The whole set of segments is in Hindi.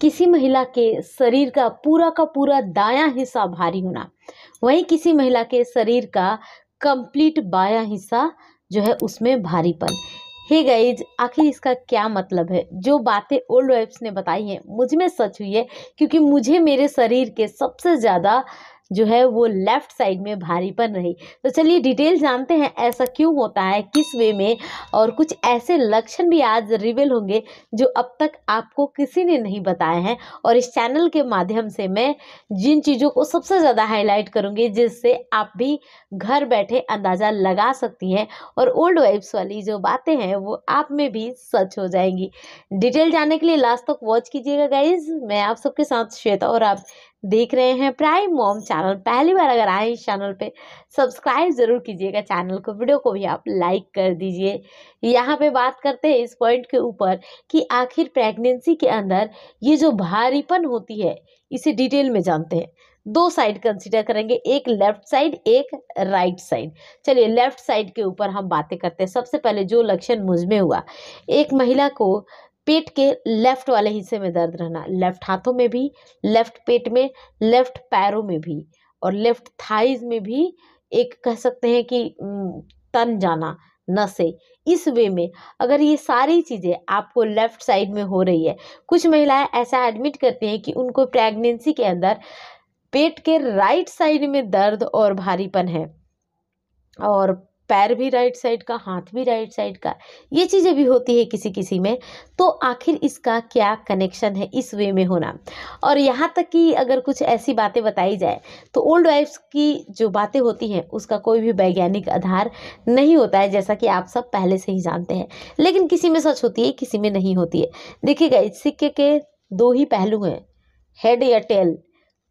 किसी महिला के शरीर का पूरा का पूरा दायां हिस्सा भारी होना वहीं किसी महिला के शरीर का कंप्लीट बायां हिस्सा जो है उसमें भारीपन हे गाइज आखिर इसका क्या मतलब है जो बातें ओल्ड वाइफ्स ने बताई हैं मुझ में सच हुई है क्योंकि मुझे मेरे शरीर के सबसे ज़्यादा जो है वो लेफ़्ट साइड में भारीपन रही तो चलिए डिटेल जानते हैं ऐसा क्यों होता है किस वे में और कुछ ऐसे लक्षण भी आज रिवील होंगे जो अब तक आपको किसी ने नहीं बताए हैं और इस चैनल के माध्यम से मैं जिन चीज़ों को सबसे ज़्यादा हाईलाइट करूँगी जिससे आप भी घर बैठे अंदाज़ा लगा सकती हैं और ओल्ड वाइब्स वाली जो बातें हैं वो आप में भी सच हो जाएंगी डिटेल जानने के लिए लास्ट तक वॉच कीजिएगा गाइज मैं आप सबके साथ श्वेता और आप देख रहे हैं प्राइम मॉम चैनल पहली बार अगर आए इस चैनल पे सब्सक्राइब ज़रूर कीजिएगा चैनल को वीडियो को भी आप लाइक कर दीजिए यहाँ पे बात करते हैं इस पॉइंट के ऊपर कि आखिर प्रेगनेंसी के अंदर ये जो भारीपन होती है इसे डिटेल में जानते हैं दो साइड कंसीडर करेंगे एक लेफ्ट साइड एक राइट साइड चलिए लेफ्ट साइड के ऊपर हम बातें करते हैं सबसे पहले जो लक्षण मुझमें हुआ एक महिला को पेट के लेफ्ट वाले हिस्से में दर्द रहना लेफ्ट हाथों में भी लेफ्ट पेट में लेफ्ट पैरों में भी और लेफ्ट थाइज में भी एक कह सकते हैं कि तन जाना नसे इस वे में अगर ये सारी चीज़ें आपको लेफ्ट साइड में हो रही है कुछ महिलाएं ऐसा एडमिट करती हैं कि उनको प्रेगनेंसी के अंदर पेट के राइट साइड में दर्द और भारीपन है और पैर भी राइट साइड का हाथ भी राइट साइड का ये चीज़ें भी होती है किसी किसी में तो आखिर इसका क्या कनेक्शन है इस वे में होना और यहाँ तक कि अगर कुछ ऐसी बातें बताई जाए तो ओल्ड वाइफ्स की जो बातें होती हैं उसका कोई भी वैज्ञानिक आधार नहीं होता है जैसा कि आप सब पहले से ही जानते हैं लेकिन किसी में सच होती है किसी में नहीं होती है देखिएगा इस सिक्के के दो ही पहलू हैं हेड या टेल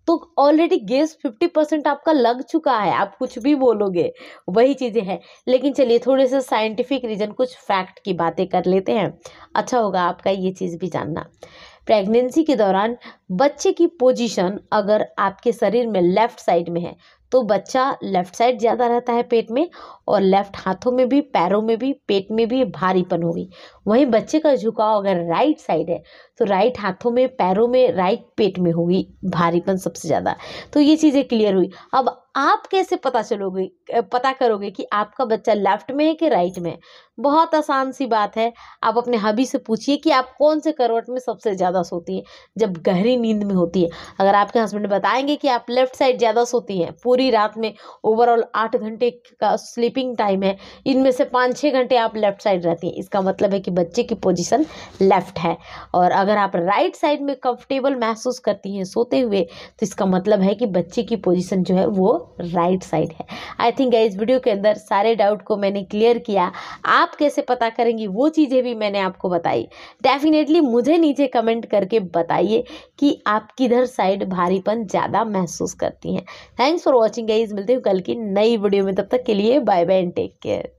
तो ऑलरेडी गेस फिफ्टी परसेंट आपका लग चुका है आप कुछ भी बोलोगे वही चीज़ें हैं लेकिन चलिए थोड़े से साइंटिफिक रीज़न कुछ फैक्ट की बातें कर लेते हैं अच्छा होगा आपका ये चीज़ भी जानना प्रेगनेंसी के दौरान बच्चे की पोजीशन अगर आपके शरीर में लेफ़्ट साइड में है तो बच्चा लेफ़्ट साइड ज़्यादा रहता है पेट में और लेफ़्ट हाथों में भी पैरों में भी पेट में भी भारीपन होगी वहीं बच्चे का झुकाव अगर राइट साइड है तो राइट हाथों में पैरों में राइट पेट में होगी भारीपन सबसे ज़्यादा तो ये चीज़ें क्लियर हुई अब आप कैसे पता चलोगे पता करोगे कि आपका बच्चा लेफ्ट में है कि राइट में है बहुत आसान सी बात है आप अपने हबी से पूछिए कि आप कौन से करवट में सबसे ज़्यादा सोती हैं जब गहरी नींद में होती है अगर आपके हस्बैंड बताएंगे कि आप लेफ्ट साइड ज़्यादा सोती हैं पूरी रात में ओवरऑल आठ घंटे का स्लीपिंग टाइम है इनमें से पाँच छः घंटे आप लेफ्ट साइड रहती हैं इसका मतलब है कि बच्चे की पोजिशन लेफ्ट है और अगर आप राइट साइड में कंफर्टेबल महसूस करती हैं सोते हुए तो इसका मतलब है कि बच्चे की पोजिशन जो है वो राइट साइड है आई थिंक इस वीडियो के अंदर सारे डाउट को मैंने क्लियर किया आप कैसे पता करेंगी वो चीज़ें भी मैंने आपको बताई डेफिनेटली मुझे नीचे कमेंट करके बताइए कि आप किधर साइड भारीपन ज़्यादा महसूस करती हैं थैंक्स फॉर वॉचिंग गाइज मिलते हैं कल की नई वीडियो में तब तक के लिए bye bye and take care